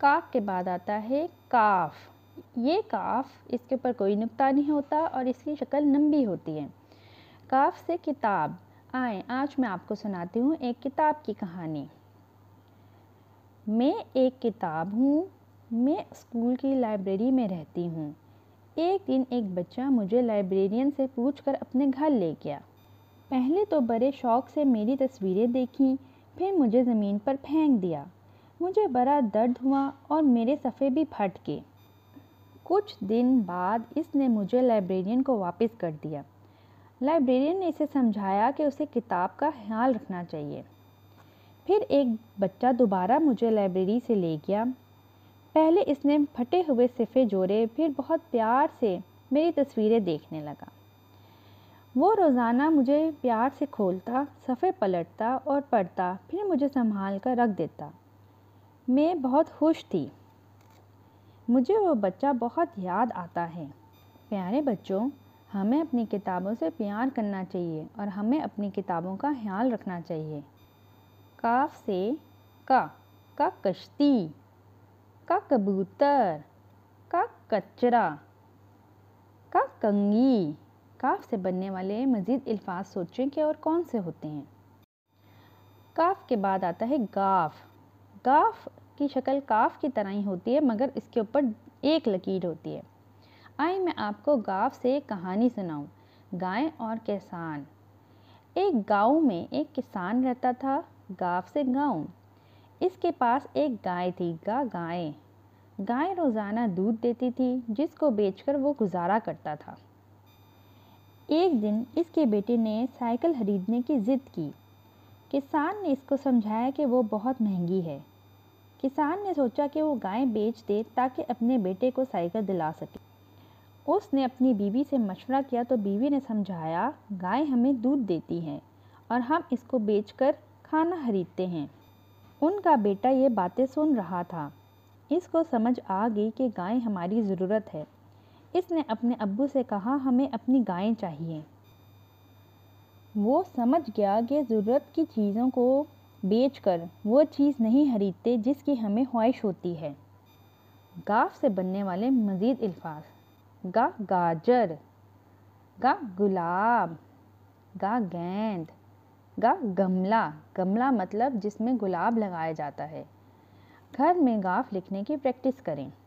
काफ के बाद आता है काफ ये काफ इसके ऊपर कोई नुकता नहीं होता और इसकी शक्ल लंबी होती है काफ से किताब आए आज मैं आपको सुनाती हूँ एक किताब की कहानी मैं एक किताब हूँ मैं स्कूल की लाइब्रेरी में रहती हूँ एक दिन एक बच्चा मुझे लाइब्रेरियन से पूछकर अपने घर ले गया पहले तो बड़े शौक से मेरी तस्वीरें देखी फिर मुझे ज़मीन पर फेंक दिया मुझे बड़ा दर्द हुआ और मेरे सफ़े भी फट गए कुछ दिन बाद इसने मुझे लाइब्रेरियन को वापस कर दिया लाइब्रेरियन ने इसे समझाया कि उसे किताब का ख्याल रखना चाहिए फिर एक बच्चा दोबारा मुझे लाइब्रेरी से ले गया पहले इसने फटे हुए सिफ़े जोड़े फिर बहुत प्यार से मेरी तस्वीरें देखने लगा वो रोज़ाना मुझे प्यार से खोलता सफ़े पलटता और पढ़ता फिर मुझे संभाल कर रख देता मैं बहुत खुश थी मुझे वो बच्चा बहुत याद आता है प्यारे बच्चों हमें अपनी किताबों से प्यार करना चाहिए और हमें अपनी किताबों का ख्याल रखना चाहिए काफ से का का कश्ती का कबूतर का कचरा का कंगी काफ से बनने वाले मज़ीद अल्फाज सोचें कि और कौन से होते हैं काफ के बाद आता है गाफ गाफ इसकी शक्ल काफ की तरह ही होती है मगर इसके ऊपर एक लकीर होती है आई मैं आपको गाँव से एक कहानी सुनाऊँ गाय और किसान एक गांव में एक किसान रहता था गाँव से गांव इसके पास एक गाय थी गा गाय गाय रोज़ाना दूध देती थी जिसको बेचकर वो गुजारा करता था एक दिन इसके बेटे ने साइकिल खरीदने की ज़िद की किसान ने इसको समझाया कि वो बहुत महंगी है किसान ने सोचा कि वो गाय बेच दे ताकि अपने बेटे को साइकिल दिला सके उसने अपनी बीवी से मशवरा किया तो बीवी ने समझाया गाय हमें दूध देती है और हम इसको बेचकर खाना खरीदते हैं उनका बेटा ये बातें सुन रहा था इसको समझ आ गई कि गाय हमारी ज़रूरत है इसने अपने अब्बू से कहा हमें अपनी गायें चाहिए वो समझ गया कि ज़रूरत की चीज़ों को बेचकर वो चीज़ नहीं खरीदते जिसकी हमें ख्वाहिश होती है गाफ से बनने वाले मज़ीद अल्फाज गा गाजर गा गुलाब गा गेंद गा गमला गमला मतलब जिसमें गुलाब लगाया जाता है घर में गाफ लिखने की प्रैक्टिस करें